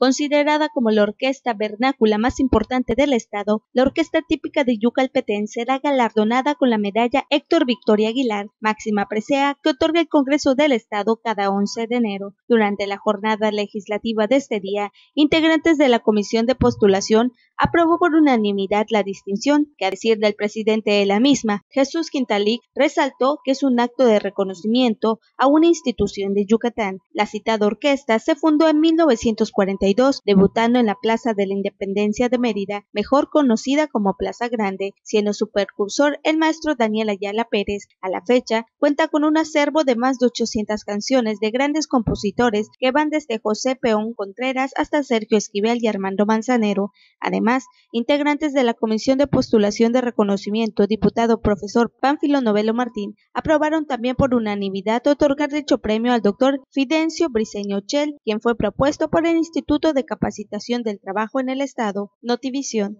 Considerada como la orquesta vernácula más importante del estado, la orquesta típica de Yucalpetén será galardonada con la medalla Héctor Victoria Aguilar, máxima presea que otorga el Congreso del Estado cada 11 de enero. Durante la jornada legislativa de este día, integrantes de la Comisión de Postulación aprobó por unanimidad la distinción, que a decir del presidente de la misma, Jesús Quintalic, resaltó que es un acto de reconocimiento a una institución de Yucatán. La citada orquesta se fundó en 1940 debutando en la Plaza de la Independencia de Mérida, mejor conocida como Plaza Grande, siendo su precursor el maestro Daniel Ayala Pérez. A la fecha, cuenta con un acervo de más de 800 canciones de grandes compositores que van desde José Peón Contreras hasta Sergio Esquivel y Armando Manzanero. Además, integrantes de la Comisión de Postulación de Reconocimiento, diputado profesor Pánfilo Novelo Martín, aprobaron también por unanimidad otorgar dicho premio al doctor Fidencio Briceño Chel, quien fue propuesto por el Instituto de Capacitación del Trabajo en el Estado, Notivisión,